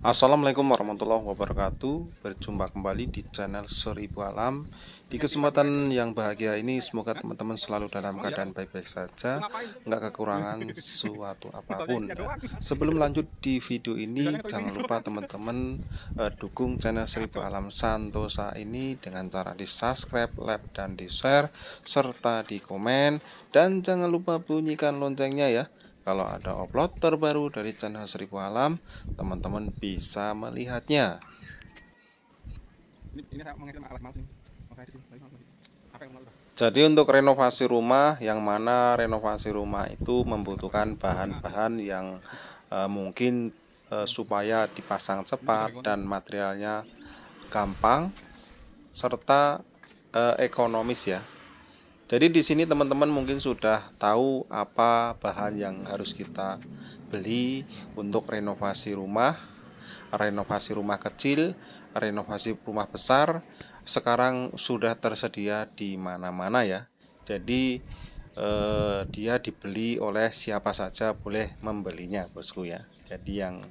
Assalamualaikum warahmatullahi wabarakatuh Berjumpa kembali di channel Seribu Alam Di kesempatan yang bahagia ini Semoga teman-teman selalu dalam keadaan baik-baik saja Nggak kekurangan suatu apapun Sebelum lanjut di video ini Jangan lupa teman-teman eh, Dukung channel Seribu Alam Santosa ini Dengan cara di subscribe, like, dan di share Serta di komen Dan jangan lupa bunyikan loncengnya ya kalau ada upload terbaru dari channel Seribu Alam, teman-teman bisa melihatnya. Jadi untuk renovasi rumah, yang mana renovasi rumah itu membutuhkan bahan-bahan yang uh, mungkin uh, supaya dipasang cepat dan materialnya gampang serta uh, ekonomis ya. Jadi di sini teman-teman mungkin sudah tahu apa bahan yang harus kita beli untuk renovasi rumah, renovasi rumah kecil, renovasi rumah besar. Sekarang sudah tersedia di mana-mana ya. Jadi eh, dia dibeli oleh siapa saja boleh membelinya, Bosku ya. Jadi yang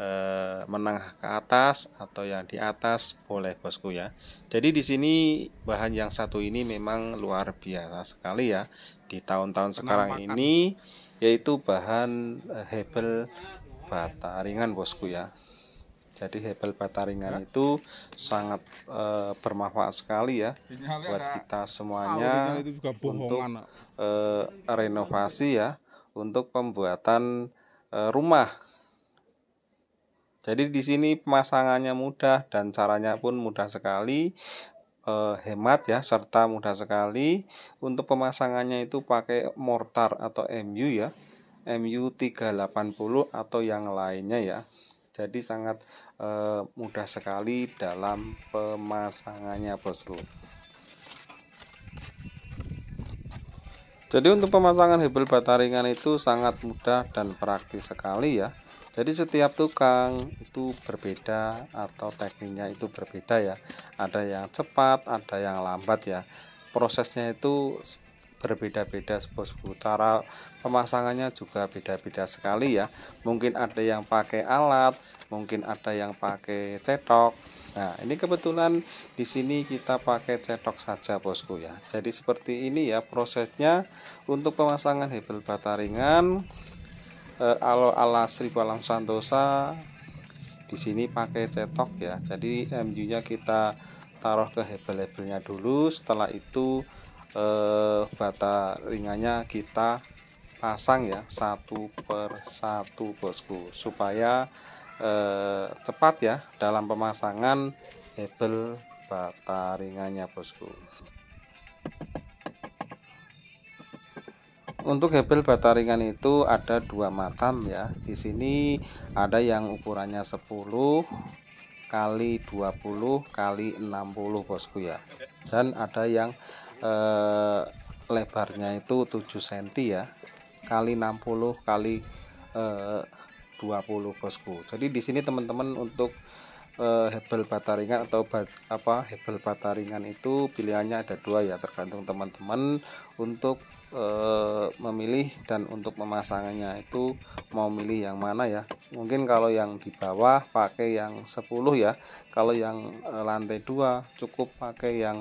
Eh, menengah ke atas atau yang di atas boleh bosku ya. Jadi di sini bahan yang satu ini memang luar biasa sekali ya di tahun-tahun sekarang ini yaitu bahan eh, hebel bata ringan bosku ya. Jadi hebel bata ringan ya. itu sangat e, bermanfaat sekali ya Sinyalnya buat kita semuanya untuk e, renovasi ya untuk pembuatan rumah jadi di sini pemasangannya mudah dan caranya pun mudah sekali eh, hemat ya serta mudah sekali untuk pemasangannya itu pakai mortar atau MU ya. MU 380 atau yang lainnya ya. Jadi sangat eh, mudah sekali dalam pemasangannya Bosku. jadi untuk pemasangan hebel bata itu sangat mudah dan praktis sekali ya jadi setiap tukang itu berbeda atau tekniknya itu berbeda ya ada yang cepat ada yang lambat ya prosesnya itu berbeda-beda bosku cara pemasangannya juga beda-beda sekali ya mungkin ada yang pakai alat mungkin ada yang pakai cetok Nah, ini kebetulan di sini kita pakai cetok saja, Bosku ya. Jadi seperti ini ya prosesnya untuk pemasangan hebel bataringan ringan eh, alo ala Sri Balang Santosa di sini pakai cetok ya. Jadi MU-nya kita taruh ke hebel-hebelnya dulu, setelah itu eh, bata ringannya kita pasang ya satu per satu bosku supaya eh, cepat ya dalam pemasangan hebel bata ringannya bosku untuk hebel bata ringan itu ada dua macam ya di sini ada yang ukurannya 10 kali 20 kali 60 bosku ya dan ada yang eh, lebarnya itu 7 cm ya kali 60 kali eh, 20 bosku jadi di sini teman-teman untuk eh, hebel bataringan atau apa hebel bataringan itu pilihannya ada dua ya tergantung teman-teman untuk eh, memilih dan untuk pemasangannya itu mau milih yang mana ya mungkin kalau yang di bawah pakai yang 10 ya kalau yang eh, lantai dua cukup pakai yang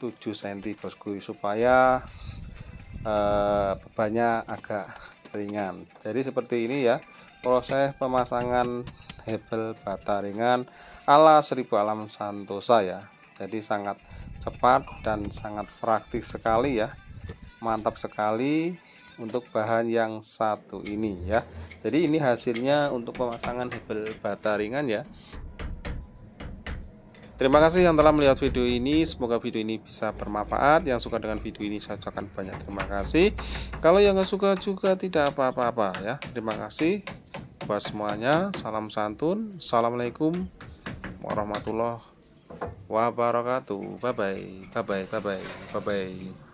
7 cm bosku supaya eh, bebannya agak ringan jadi seperti ini ya proses pemasangan hebel bata ringan ala seribu alam santosa ya jadi sangat cepat dan sangat praktis sekali ya mantap sekali untuk bahan yang satu ini ya jadi ini hasilnya untuk pemasangan hebel bata ringan ya Terima kasih yang telah melihat video ini. Semoga video ini bisa bermanfaat. Yang suka dengan video ini saya ucapkan banyak terima kasih. Kalau yang nggak suka juga tidak apa-apa ya. Terima kasih buat semuanya. Salam santun. Assalamualaikum warahmatullahi wabarakatuh. Bye bye. Bye bye. Bye bye. Bye bye.